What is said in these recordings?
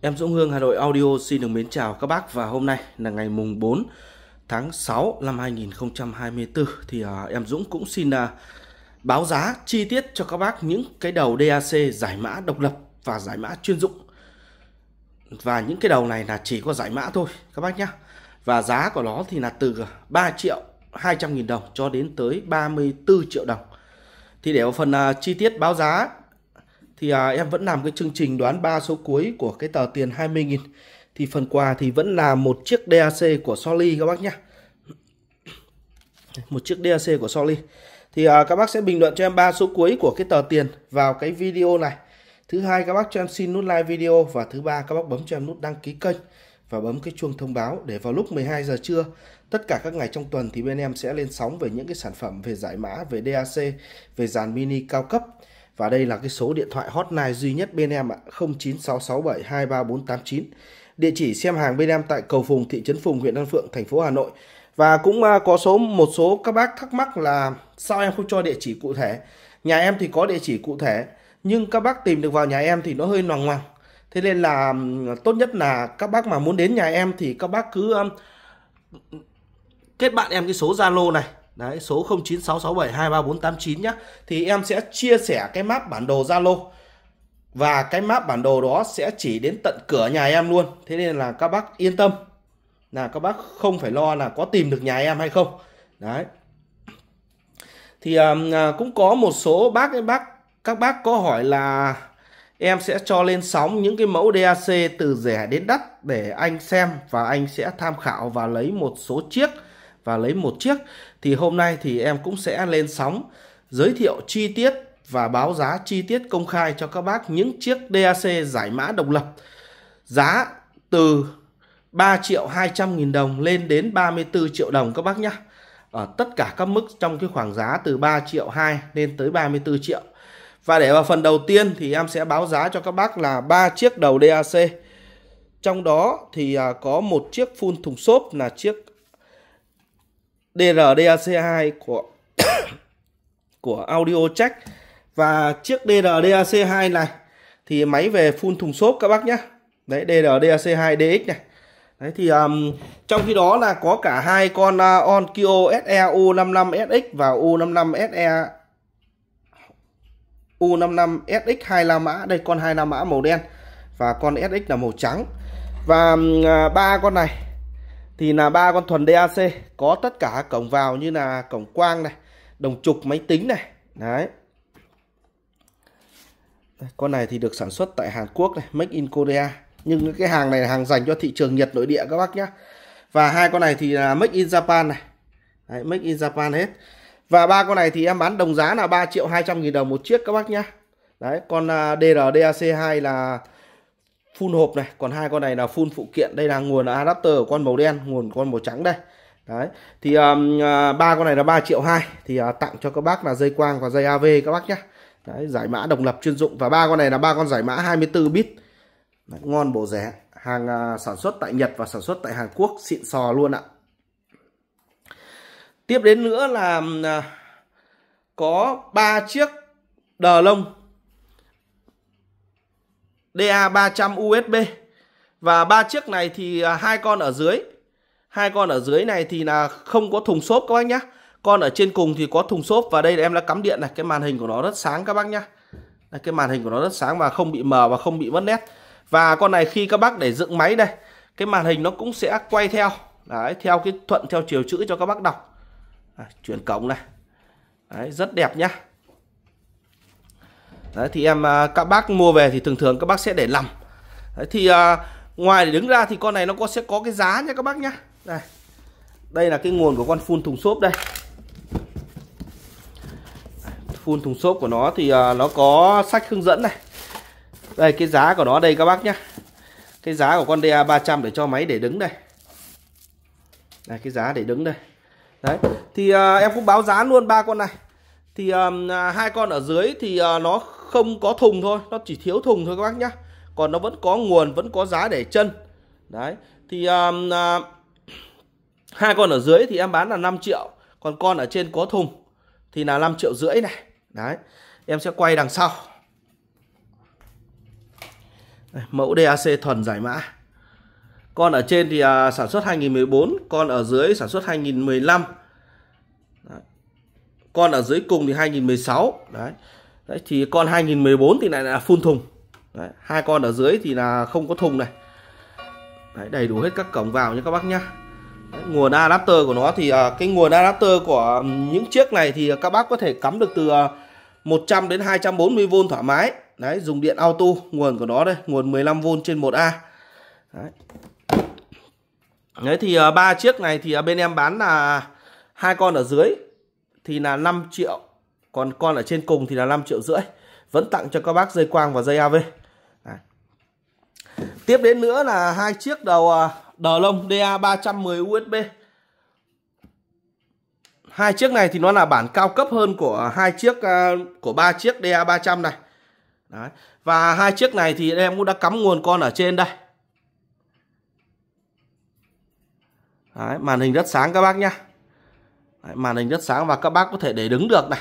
Em Dũng Hương Hà Nội Audio xin được mến chào các bác và hôm nay là ngày mùng 4 tháng 6 năm 2024 thì à, em Dũng cũng xin à, báo giá chi tiết cho các bác những cái đầu DAC giải mã độc lập và giải mã chuyên dụng. Và những cái đầu này là chỉ có giải mã thôi các bác nhé. Và giá của nó thì là từ 3 triệu 200 nghìn đồng cho đến tới 34 triệu đồng. Thì để vào phần à, chi tiết báo giá thì à, em vẫn làm cái chương trình đoán ba số cuối của cái tờ tiền 20.000 thì phần quà thì vẫn là một chiếc DAC của Soli các bác nhá một chiếc DAC của Soli thì à, các bác sẽ bình luận cho em ba số cuối của cái tờ tiền vào cái video này thứ hai các bác cho em xin nút like video và thứ ba các bác bấm cho em nút đăng ký kênh và bấm cái chuông thông báo để vào lúc 12 giờ trưa tất cả các ngày trong tuần thì bên em sẽ lên sóng về những cái sản phẩm về giải mã về DAC về dàn mini cao cấp và đây là cái số điện thoại hotline duy nhất bên em ạ, 0966723489. Địa chỉ xem hàng bên em tại cầu Phùng, thị trấn Phùng, huyện Đan Phượng, thành phố Hà Nội. Và cũng à, có số một số các bác thắc mắc là sao em không cho địa chỉ cụ thể. Nhà em thì có địa chỉ cụ thể, nhưng các bác tìm được vào nhà em thì nó hơi loằng ngoằng. Thế nên là tốt nhất là các bác mà muốn đến nhà em thì các bác cứ kết bạn em cái số Zalo này Đấy, số 0966723489 nhá. Thì em sẽ chia sẻ cái map bản đồ Zalo. Và cái map bản đồ đó sẽ chỉ đến tận cửa nhà em luôn. Thế nên là các bác yên tâm. Là các bác không phải lo là có tìm được nhà em hay không. Đấy. Thì um, cũng có một số bác các bác các bác có hỏi là em sẽ cho lên sóng những cái mẫu DAC từ rẻ đến đắt để anh xem và anh sẽ tham khảo và lấy một số chiếc và lấy một chiếc thì hôm nay thì em cũng sẽ lên sóng giới thiệu chi tiết và báo giá chi tiết công khai cho các bác những chiếc DAC giải mã độc lập giá từ 3 triệu 200 nghìn đồng lên đến 34 triệu đồng các bác nhé ở ờ, tất cả các mức trong cái khoảng giá từ 3 triệu 2 lên tới 34 triệu và để vào phần đầu tiên thì em sẽ báo giá cho các bác là ba chiếc đầu DAC trong đó thì à, có một chiếc phun thùng xốp là chiếc DRDAC2 của của Audio Check và chiếc DRDAC2 này thì máy về full thùng xốp các bác nhé đấy DRDAC2 DX này đấy thì um, trong khi đó là có cả hai con uh, Onkyo SE U55SX và U55 SE U55 SX 25 mã đây con 25 mã màu đen và con SX là màu trắng và um, uh, ba um, con này thì là ba con thuần DAC có tất cả cổng vào như là cổng quang này đồng trục máy tính này đấy con này thì được sản xuất tại Hàn Quốc này Make in Korea nhưng cái hàng này là hàng dành cho thị trường Nhật nội địa các bác nhé và hai con này thì là Make in Japan này đấy, Make in Japan hết và ba con này thì em bán đồng giá là 3 triệu 200 nghìn đồng một chiếc các bác nhé đấy con à, DRDAC2 là full hộp này còn hai con này là full phụ kiện đây là nguồn adapter của con màu đen nguồn con màu trắng đây đấy thì um, à, ba um, con này là 3 triệu hai thì uh, tặng cho các bác là dây quang và dây AV các bác nhé đấy, giải mã độc lập chuyên dụng và ba con này là ba con giải mã 24 bit đấy, ngon bổ rẻ hàng uh, sản xuất tại Nhật và sản xuất tại Hàn Quốc xịn sò luôn ạ tiếp đến nữa là uh, có ba chiếc đờ lông DA300 USB và ba chiếc này thì à, hai con ở dưới hai con ở dưới này thì là không có thùng xốp các bác nhá con ở trên cùng thì có thùng xốp và đây em đã cắm điện này cái màn hình của nó rất sáng các bác nhá đây, cái màn hình của nó rất sáng và không bị mờ và không bị mất nét và con này khi các bác để dựng máy đây cái màn hình nó cũng sẽ quay theo đấy theo cái thuận theo chiều chữ cho các bác đọc à, chuyển cổng này đấy, rất đẹp nhá đấy thì em à, các bác mua về thì thường thường các bác sẽ để lầm đấy, thì uh, ngoài để đứng ra thì con này nó có sẽ có cái giá nha các bác nhá đây đây là cái nguồn của con phun thùng xốp đây phun thùng xốp của nó thì uh, nó có sách hướng dẫn này đây cái giá của nó đây các bác nhá cái giá của con DA 300 để cho máy để đứng đây đây cái giá để đứng đây đấy thì uh, em cũng báo giá luôn ba con này thì um, hai con ở dưới thì uh, nó không có thùng thôi nó chỉ thiếu thùng thôi các bác nhá còn nó vẫn có nguồn vẫn có giá để chân đấy thì um, uh, hai con ở dưới thì em bán là 5 triệu còn con ở trên có thùng thì là 5 triệu rưỡi này đấy em sẽ quay đằng sau đây, mẫu DAC thuần giải mã con ở trên thì à, sản xuất 2014 con ở dưới sản xuất 2015 đấy. con ở dưới cùng thì 2016 đấy Đấy, thì con 2014 thì lại là full thùng Đấy, hai con ở dưới thì là không có thùng này Đấy, đầy đủ hết các cổng vào nha các bác nhá Đấy, nguồn adapter của nó thì à, cái nguồn adapter của những chiếc này thì các bác có thể cắm được từ 100 à, đến 240V thoải mái Đấy, dùng điện auto nguồn của nó đây nguồn 15V trên 1A Đấy. Đấy thì à, ba chiếc này thì bên em bán là hai con ở dưới thì là 5 triệu còn con ở trên cùng thì là 5 triệu rưỡi vẫn tặng cho các bác dây quang và dây AV à. tiếp đến nữa là hai chiếc đầu à, đờ lông DA 310 USB hai chiếc này thì nó là bản cao cấp hơn của hai chiếc à, của ba chiếc DA 300 này Đấy. và hai chiếc này thì em cũng đã cắm nguồn con ở trên đây Đấy, màn hình rất sáng các bác nhá màn hình rất sáng và các bác có thể để đứng được này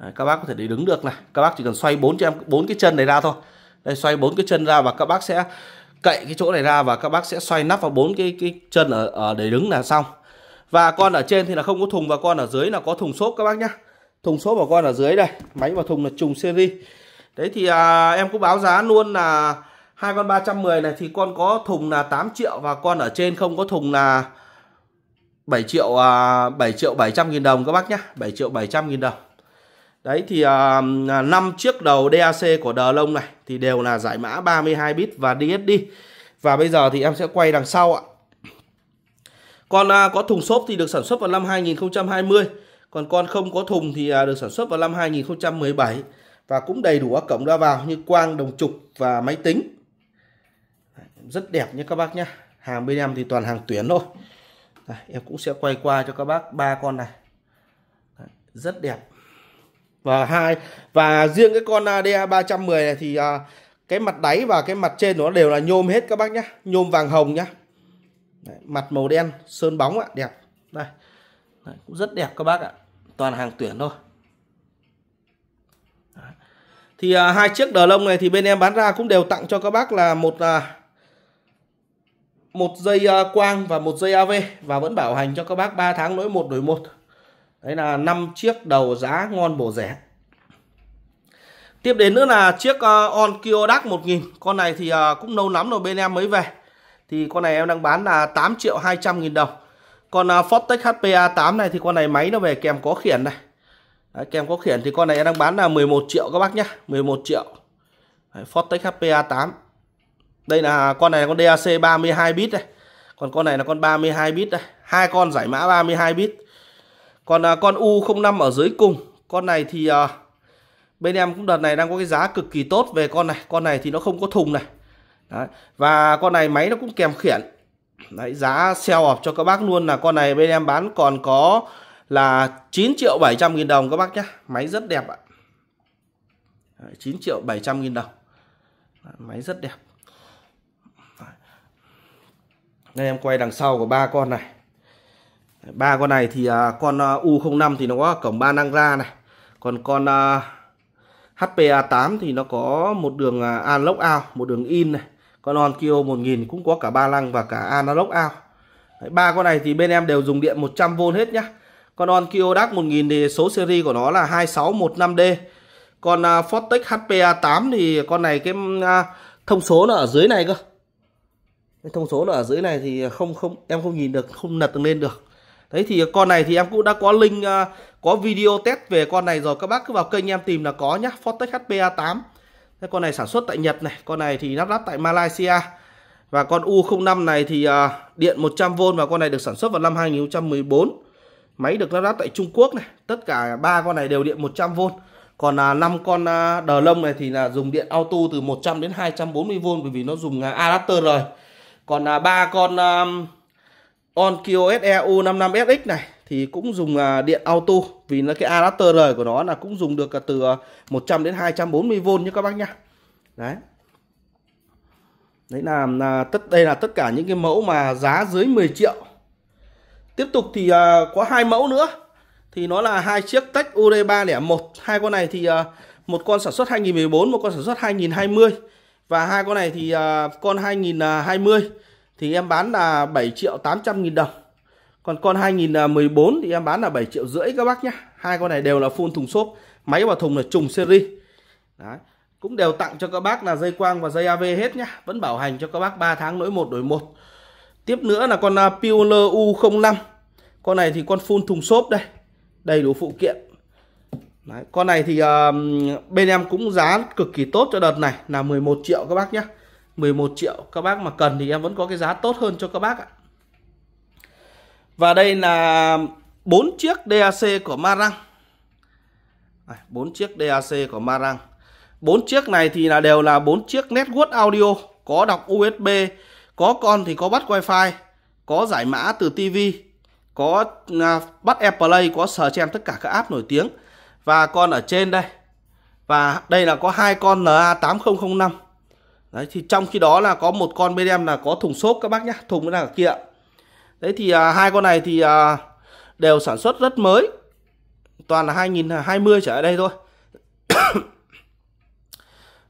Đấy, các bác có thể để đứng được này các bác chỉ cần xoay bốn cho em bốn cái chân này ra thôi đây xoay bốn cái chân ra và các bác sẽ cậy cái chỗ này ra và các bác sẽ xoay nắp vào bốn cái cái chân ở, ở để đứng là xong và con ở trên thì là không có thùng và con ở dưới là có thùng xốp các bác nhá thùng xốp của con ở dưới đây máy và thùng là trùng series đấy thì à, em cũng báo giá luôn là hai con 310 này thì con có thùng là 8 triệu và con ở trên không có thùng là 7 triệu à, 7 triệu 700 nghìn đồng các bác nhé, 7 triệu 700 nghìn đồng Đấy thì uh, à, 5 à, chiếc đầu DAC của đờ lông này thì đều là giải mã 32 bit và DSD. Và bây giờ thì em sẽ quay đằng sau ạ. Con uh, có thùng xốp thì được sản xuất vào năm 2020, còn con không có thùng thì uh, được sản xuất vào năm 2017 và cũng đầy đủ các cổng ra vào như quang, đồng trục và máy tính. Rất đẹp nhé các bác nhé. Hàng bên em thì toàn hàng tuyển thôi. Đây, em cũng sẽ quay qua cho các bác ba con này. Đấy, rất đẹp và hai và riêng cái con DA 310 này thì à, cái mặt đáy và cái mặt trên nó đều là nhôm hết các bác nhá nhôm vàng hồng nhá Đấy, mặt màu đen sơn bóng ạ đẹp đây Đấy, cũng rất đẹp các bác ạ toàn hàng tuyển thôi Đấy. thì à, hai chiếc đờ lông này thì bên em bán ra cũng đều tặng cho các bác là một à, một dây à, quang và một dây AV và vẫn bảo hành cho các bác 3 tháng lỗi một đổi một đấy là năm chiếc đầu giá ngon bổ rẻ tiếp đến nữa là chiếc uh, on kiodak 1000 con này thì uh, cũng lâu lắm rồi bên em mới về thì con này em đang bán là 8 triệu 200 nghìn đồng còn uh, ờ, Fortech HPA8 này thì con này máy nó về kèm có khiển này Đấy, kèm có khiển thì con này em đang bán là 11 triệu các bác nhé 11 triệu Đấy, Fortech HPA8 đây là con này là con DAC 32 bit này còn con này là con 32 bit đây hai con giải mã 32 bit còn à, con U05 ở dưới cùng con này thì à, bên em cũng đợt này đang có cái giá cực kỳ tốt về con này con này thì nó không có thùng này Đấy. và con này máy nó cũng kèm khiển Đấy, giá sell off cho các bác luôn là con này bên em bán còn có là 9 triệu 700 nghìn đồng các bác nhé máy rất đẹp ạ Đấy, 9 triệu 700 nghìn đồng máy rất đẹp đây em quay đằng sau của ba con này ba con này thì à, con à, U05 thì nó có cổng 3 năng ra này còn con à, HPA8 thì nó có một đường analog out một đường in này con Onkyo 1000 cũng có cả ba lăng và cả analog out ba con này thì bên em đều dùng điện 100V hết nhá con Onkyo DAC 1000 thì số series của nó là 2615D còn Fortex HPA8 thì con này cái thông số nó ở dưới này cơ cái thông số nó ở dưới này thì không không em không nhìn được không lật lên được đấy thì con này thì em cũng đã có link à, có video test về con này rồi các bác cứ vào kênh em tìm là có nhá Fortech HPA8 thế con này sản xuất tại Nhật này con này thì lắp ráp tại Malaysia và con U05 này thì à, điện 100V và con này được sản xuất vào năm 2014 máy được lắp ráp tại Trung Quốc này tất cả ba con này đều điện 100V còn là 5 con à, đờ lông này thì là dùng điện auto từ 100 đến 240V bởi vì nó dùng adapter rồi còn là ba con Onkyo SEU 55SX này thì cũng dùng à, điện auto vì nó cái adapter rời của nó là cũng dùng được à, từ 100 à, đến 240V như các bác nhá. Đấy. Đấy là, là tất đây là tất cả những cái mẫu mà giá dưới 10 triệu. Tiếp tục thì uh, có hai mẫu nữa. Thì nó là hai chiếc Tech UD301. Hai con này thì uh, một con sản xuất 2014, một con sản xuất 2020 và hai con này thì uh, con 2020 thì em bán là 7 triệu 800 nghìn đồng còn con 2014 à, thì em bán là 7 triệu rưỡi các bác nhé hai con này đều là full thùng xốp máy và thùng là trùng series Đấy. cũng đều tặng cho các bác là dây quang và dây AV hết nhá vẫn bảo hành cho các bác 3 tháng lỗi một đổi một tiếp nữa là con à, Pioneer U05 con này thì con full thùng xốp đây đầy đủ phụ kiện Đấy, con này thì uh, bên em cũng giá cực kỳ tốt cho đợt này là 11 triệu các bác nhé 11 triệu các bác mà cần thì em vẫn có cái giá tốt hơn cho các bác ạ và đây là bốn chiếc DAC của Marang à, bốn chiếc DAC của Marang bốn chiếc này thì là đều là bốn chiếc network audio có đọc USB có con thì có bắt Wi-Fi có giải mã từ TV có à, bắt AirPlay có sờ chen tất cả các app nổi tiếng và con ở trên đây và đây là có hai con LA8005 Đấy thì trong khi đó là có một con bên em là có thùng xốp các bác nhá, thùng nó đang kia. Đấy thì à, hai con này thì à, đều sản xuất rất mới. Toàn là 2020 trở ở đây thôi.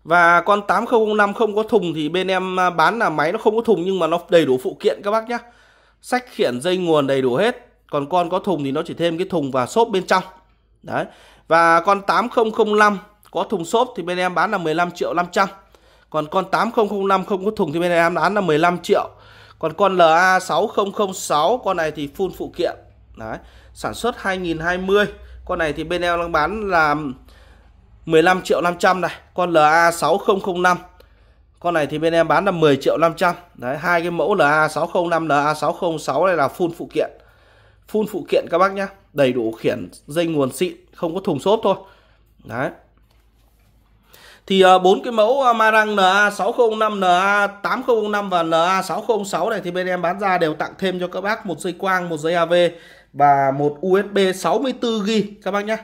Và con 8005 không có thùng thì bên em à, bán là máy nó không có thùng nhưng mà nó đầy đủ phụ kiện các bác nhá. Sách khiển dây nguồn đầy đủ hết. Còn con có thùng thì nó chỉ thêm cái thùng và xốp bên trong. Đấy. Và con 8005 có thùng xốp thì bên em bán là 15 triệu 500 còn con 8005 không có thùng thì bên này em bán là 15 triệu còn con LA6006 con này thì full phụ kiện đấy sản xuất 2020 con này thì bên em đang bán là 15 triệu 500 này con LA6005 con này thì bên em bán là 10 triệu 500 đấy hai cái mẫu LA605 LA606 này là full phụ kiện full phụ kiện các bác nhá đầy đủ khiển dây nguồn xịn không có thùng xốp thôi đấy thì ờ, bốn cái mẫu ờ, Marang NA605, NA8005 và NA606 này thì bên em bán ra đều tặng thêm cho các bác một dây quang, một dây AV và một USB 64GB các bác nhé.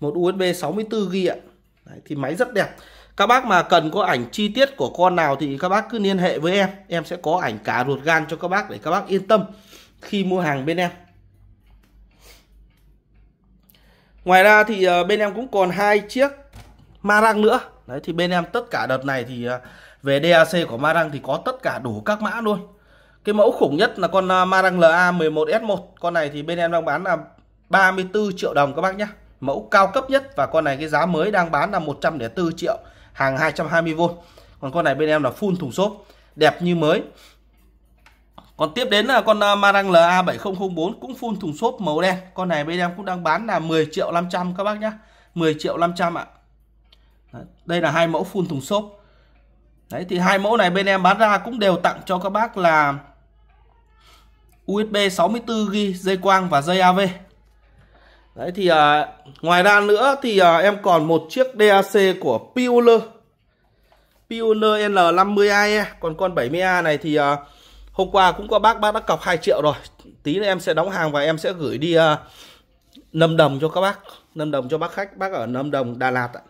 Một USB 64GB ạ. Đấy, thì máy rất đẹp. Các bác mà cần có ảnh chi tiết của con nào thì các bác cứ liên hệ với em. Em sẽ có ảnh cả ruột gan cho các bác để các bác yên tâm khi mua hàng bên em. Ngoài ra thì ờ, bên em cũng còn hai chiếc Marang nữa đấy thì bên em tất cả đợt này thì à, về DAC của Marang thì có tất cả đủ các mã luôn cái mẫu khủng nhất là con à, Marang LA 11S1 con này thì bên em đang bán là 34 triệu đồng các bác nhé mẫu cao cấp nhất và con này cái giá mới đang bán là 104 triệu hàng 220V còn con này bên em là full thùng xốp đẹp như mới còn tiếp đến là con à, Marang LA7004 cũng full thùng xốp màu đen con này bên em cũng đang bán là 10 triệu 500 các bác nhé 10 triệu 500 ạ đây là hai mẫu phun thùng xốp đấy thì hai mẫu này bên em bán ra cũng đều tặng cho các bác là USB 64GB dây quang và dây AV đấy thì à, ngoài ra nữa thì à, em còn một chiếc DAC của Pioneer Pioneer L50AE còn con 70A này thì à, hôm qua cũng có bác bác đã cọc 2 triệu rồi tí nữa em sẽ đóng hàng và em sẽ gửi đi à, Lâm Đồng cho các bác Lâm Đồng cho bác khách bác ở Lâm Đồng Đà Lạt ạ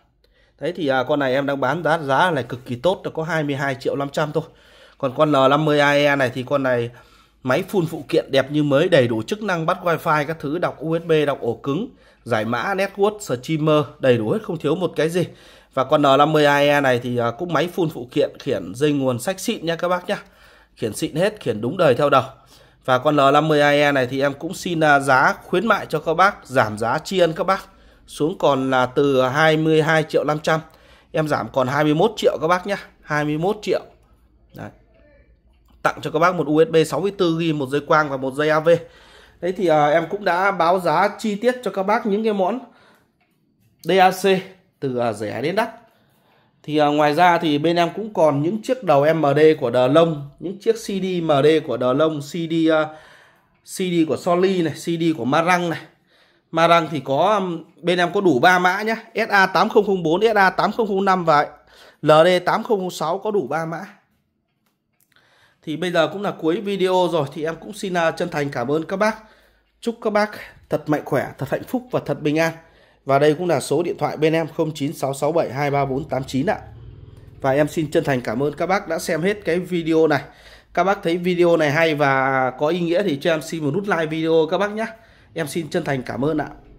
Đấy thì à, con này em đang bán giá giá này cực kỳ tốt nó có 22 triệu 500 thôi. Còn con L50AE này thì con này máy full phụ kiện đẹp như mới, đầy đủ chức năng bắt wifi các thứ, đọc USB, đọc ổ cứng, giải mã network, streamer, đầy đủ hết không thiếu một cái gì. Và con N50AE này thì à, cũng máy full phụ kiện khiển dây nguồn sách xịn nha các bác nhá. Khiển xịn hết, khiển đúng đời theo đầu. Và con L50AE này thì em cũng xin à, giá khuyến mại cho các bác, giảm giá tri ân các bác xuống còn là từ 22 triệu 500 em giảm còn 21 triệu các bác nhé 21 triệu Đấy. tặng cho các bác một USB 64GB một dây quang và một dây AV đấy thì à, em cũng đã báo giá chi tiết cho các bác những cái món DAC từ à, rẻ đến đắt thì à, ngoài ra thì bên em cũng còn những chiếc đầu MD của Đờ Lông những chiếc CD MD của Đờ Lông CD uh, CD của Soli này CD của Marang này mà rằng thì có bên em có đủ ba mã nhá SA 8004 SA 8005 và LD 8006 có đủ ba mã thì bây giờ cũng là cuối video rồi thì em cũng xin à, chân thành cảm ơn các bác chúc các bác thật mạnh khỏe thật hạnh phúc và thật bình an và đây cũng là số điện thoại bên em 0966723489 ạ và em xin chân thành cảm ơn các bác đã xem hết cái video này các bác thấy video này hay và có ý nghĩa thì cho em xin một nút like video các bác nhé em xin chân thành cảm ơn ạ